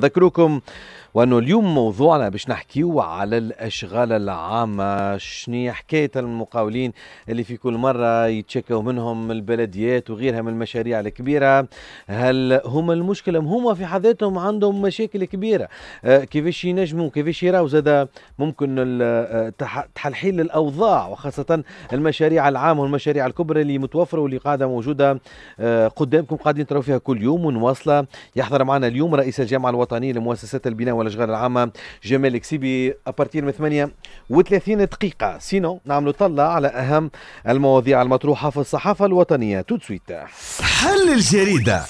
ذكركم وانه اليوم موضوعنا باش نحكيو على الاشغال العامه شنو حكايه المقاولين اللي في كل مره يتشكوا منهم البلديات وغيرها من المشاريع الكبيره هل هما المشكله هما في حد ذاتهم عندهم مشاكل كبيره آه، كيفاش ينجموا كيفاش يراو زاد ممكن آه، تحلحيل الاوضاع وخاصه المشاريع العامه والمشاريع الكبرى اللي متوفره واللي قاعده موجوده آه، قدامكم قاعدين تراو فيها كل يوم ونواصله يحضر معنا اليوم رئيس الجامعه الوطنيه الوطنية لمؤسسات البناء والأشغال العامة جمال كسيبي أبارتير من 38 دقيقة سينو نعملوا طلة على أهم المواضيع المطروحة في الصحافة الوطنية توت سويت حل الجريدة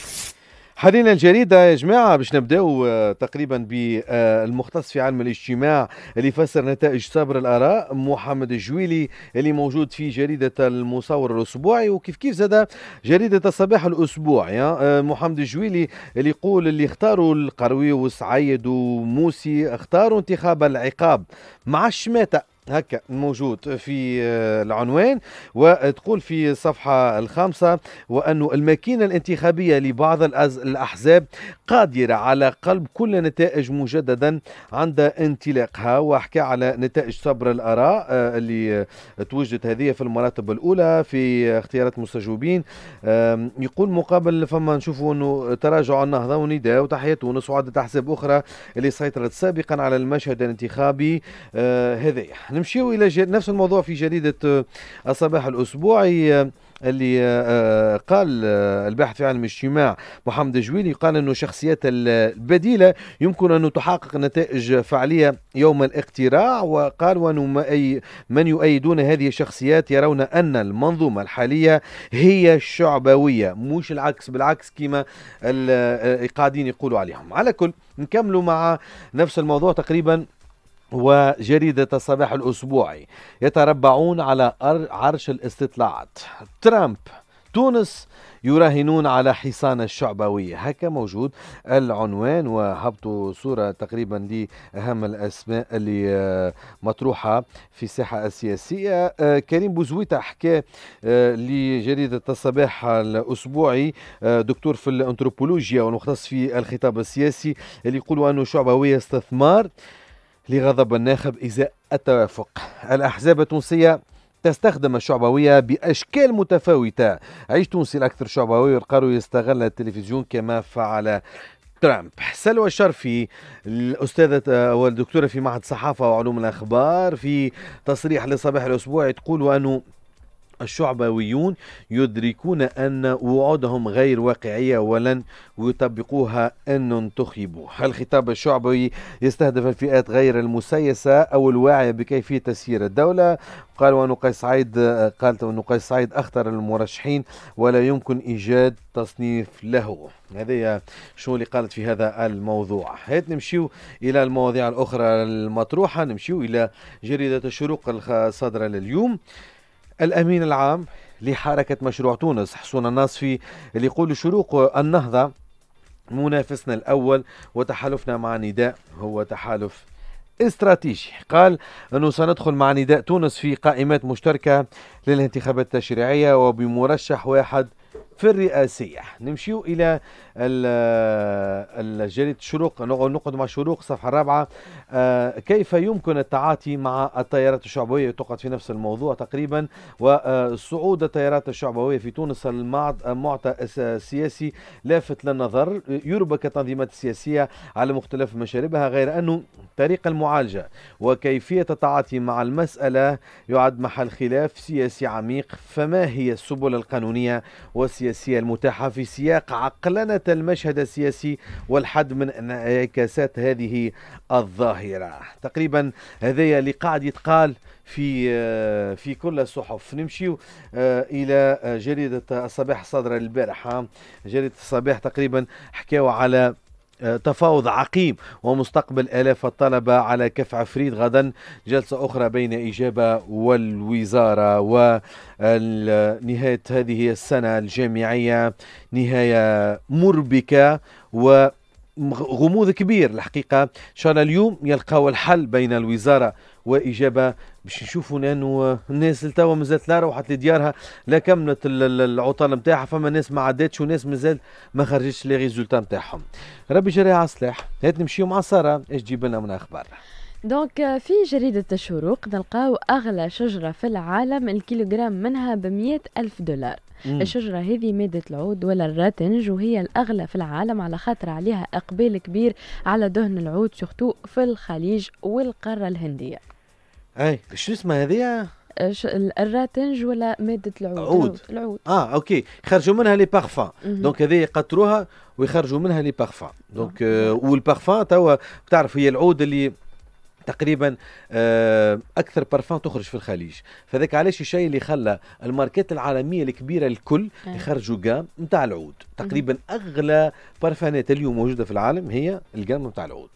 حاليا الجريده يا جماعه باش نبداو آه، تقريبا بالمختص في علم الاجتماع اللي فسر نتائج صبر الاراء محمد الجويلي اللي موجود في جريده المصور الاسبوعي وكيف كيف زاد جريده الصباح الاسبوعي آه، محمد الجويلي اللي يقول اللي اختاروا القروي وسعيد وموسي اختاروا انتخاب العقاب مع الشماته هكا موجود في آه، العنوان وتقول في الصفحة الخامسة وأن الماكينة الانتخابية لبعض الأحزاب قادرة على قلب كل نتائج مجددا عند انطلاقها وحكى على نتائج صبر الآراء آه، اللي توجد هذه في المراتب الأولى في اختيارات مستجوبين يقول مقابل فما نشوفوا أنه تراجع النهضة ونداء وتحية تونس وعدة أحزاب أخرى اللي سيطرت سابقا على المشهد الانتخابي آه، هذه نمشيو الى جد... نفس الموضوع في جريده آه، الصباح الاسبوعي آه، اللي آه، قال الباحث في علم الاجتماع محمد جويلي قال انه الشخصيات البديله يمكن ان تحقق نتائج فعليه يوم الاقتراع وقال وان من يؤيدون هذه الشخصيات يرون ان المنظومه الحاليه هي الشعبويه مش العكس بالعكس كما قاعدين يقولوا عليهم على كل نكملوا مع نفس الموضوع تقريبا وجريدة الصباح الأسبوعي يتربعون على عرش الاستطلاعات ترامب تونس يراهنون على حصان الشعبوية هكا موجود العنوان وهبطوا صورة تقريبا لأهم الأسماء اللي آه، مطروحة في الساحة السياسية آه، كريم بوزويتا حكى آه، لجريدة الصباح الأسبوعي دكتور في الأنتروبولوجيا والمختص في الخطاب السياسي اللي يقولوا أنه الشعبوية استثمار لغضب الناخب إزاء التوافق الأحزاب التونسية تستخدم الشعبوية بأشكال متفاوتة عيش تونسي الأكثر شعبوية قالوا يستغل التلفزيون كما فعل ترامب سلوى الشرفي الأستاذة آه، والدكتورة في معهد الصحافة وعلوم الأخبار في تصريح لصباح الأسبوع تقول أنه الشعبويون يدركون أن وعودهم غير واقعية ولن يطبقوها أن انتخبوا الخطاب الشعبوي يستهدف الفئات غير المسيسة أو الواعية بكيفية تسيير الدولة قال وأن قيس سعيد قالت وأن قيس سعيد أخطر المرشحين ولا يمكن إيجاد تصنيف له هذه شو اللي قالت في هذا الموضوع هات نمشيو إلى المواضيع الأخرى المطروحة نمشيو إلى جريدة الشروق الصادرة لليوم الأمين العام لحركة مشروع تونس حسون الناصفي اللي يقول شروق النهضة منافسنا الأول وتحالفنا مع نداء هو تحالف استراتيجي قال أنه سندخل مع نداء تونس في قائمات مشتركة للانتخابات التشريعية وبمرشح واحد في الرئاسية نمشيو إلى جريدة شروق نقعد مع شروق صفحة الرابعة آه، كيف يمكن التعاطي مع التيارات الشعبوية تقعد في نفس الموضوع تقريبا وصعود التيارات الشعبوية في تونس المعطى السياسي لافت للنظر يربك التنظيمات السياسية على مختلف مشاربها غير أنه طريق المعالجة وكيفية التعاطي مع المسألة يعد محل خلاف سياسي عميق فما هي السبل القانونية والسياسية السياسية المتاحة في سياق عقلنة المشهد السياسي والحد من انعكاسات هذه الظاهرة تقريبا هذا اللي قاعد يتقال في آه، في كل الصحف نمشيو آه، الى جريده الصباح الصادره البارحه جريده الصباح تقريبا حكاوا على آه، تفاوض عقيم ومستقبل آلاف الطلبة على كف عفريت غدا جلسة أخرى بين إجابة والوزارة ونهاية هذه السنة الجامعية نهاية مربكة و غموض كبير الحقيقة إن شاء الله اليوم يلقاو الحل بين الوزارة واجابه باش نشوفوا لانه الناس توا مازالت لا روحت لديارها لا كملت العطل نتاعها فما ناس ما عداتش وناس مازال ما خرجتش لي ريزولتا نتاعهم ربي جريها على الصلاح هات نمشيو مع ساره اش تجيب لنا من اخبار دونك آه، في جريدة الشروق نلقاو أغلى شجرة في العالم الكيلوغرام منها بمية ألف دولار مم. الشجرة هذه مادة العود ولا الراتنج وهي الأغلى في العالم على خاطر عليها إقبال كبير على دهن العود سورتو في الخليج والقارة الهندية أي شو اسمها هذه؟ آه، الراتنج ولا ماده العود عود. العود اه اوكي خرجوا منها لي بارفان دونك هذه يقطروها ويخرجوا منها لي بارفان آه. دونك آه. والبارفان توا تعرف هي العود اللي تقريبا آه، اكثر بارفان تخرج في الخليج فذاك علاش الشيء اللي خلى الماركات العالميه الكبيره الكل إيه. يخرجوا جام نتاع العود تقريبا اغلى بارفانات اليوم موجوده في العالم هي الجام نتاع العود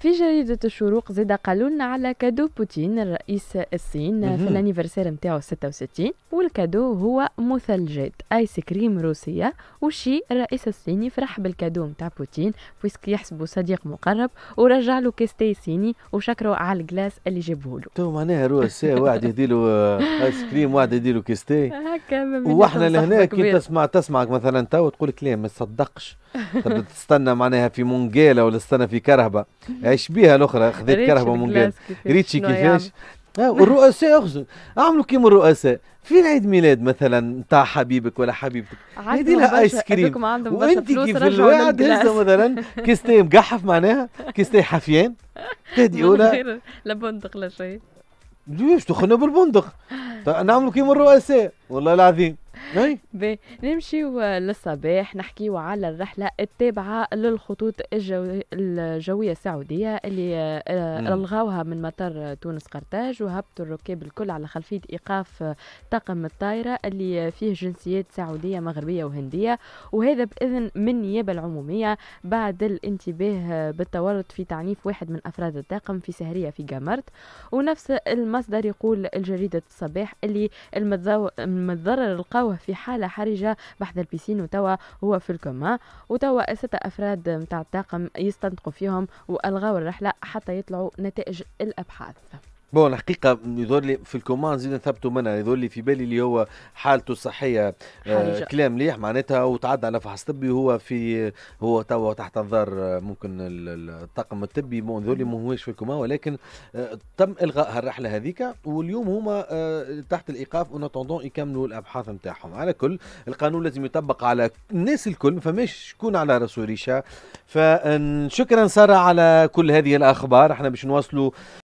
في جريدة الشروق زاد قالوا لنا على كادو بوتين الرئيس الصين في الانيفرسير نتاعو 66 والكادو هو مثلجات ايس كريم روسية وشي الرئيس الصيني فرح بالكادو نتاع بوتين بويسك يحسبه صديق مقرب ورجع له كيستي صيني عينيه وشكروا على الجلاس اللي جابوه له تو معناها روح الساعة واحد يهدي له آه، ايس كريم واحد يهدي له كيستي هكا واحنا لهنا كي تسمع تسمعك مثلا تو تقول لك كلام ما تصدقش تستنى معناها في مونجيلا ولا تستنى في كرهبه ايش بيها الاخرى خذيت كرهبه مونجيلا ريتشي كيفاش والرؤساء اخذوا اعملوا كيما الرؤساء في عيد ميلاد مثلا نتاع حبيبك ولا حبيبتك هدي لها ايس كريم وانت كيف الواحد هزه مثلا كيس مقحف معناها كيس حفيان تهدي ولا لبندق لا شيء ليش تخنا بالبندق نعملوا كيما الرؤساء والله العظيم نمشيو للصباح نحكيو على الرحلة التابعة للخطوط الجو... الجوية السعودية اللي آه، ألغاوها من مطار تونس قرطاج وهبطوا الركاب الكل على خلفية إيقاف طاقم الطائرة اللي فيه جنسيات سعودية مغربية وهندية وهذا بإذن من النيابة العمومية بعد الانتباه بالتورط في تعنيف واحد من أفراد الطاقم في سهرية في جامرت ونفس المصدر يقول الجريدة الصباح اللي المتضرر القوه في حالة حرجة بحذا البيسين وتوا هو في الكوما وتوا ستة أفراد نتاع الطاقم يستنطقوا فيهم وألغوا الرحلة حتى يطلعوا نتائج الأبحاث بون الحقيقة يظهر لي في الكومان زيد نثبتوا منها يظهر لي في بالي اللي هو حالته الصحية آه كلام مليح معناتها وتعدى على فحص طبي وهو في هو توا تحت انظار آه، ممكن الطاقم الطبي بون ذولي ماهوش في الكومان ولكن آه تم الغاء هالرحلة هذيك واليوم هما آه تحت الايقاف اون اتوندون يكملوا الابحاث نتاعهم على كل القانون لازم يطبق على الناس الكل ما فماش شكون على راسه ريشه فشكرا ساره على كل هذه الاخبار احنا باش نواصلوا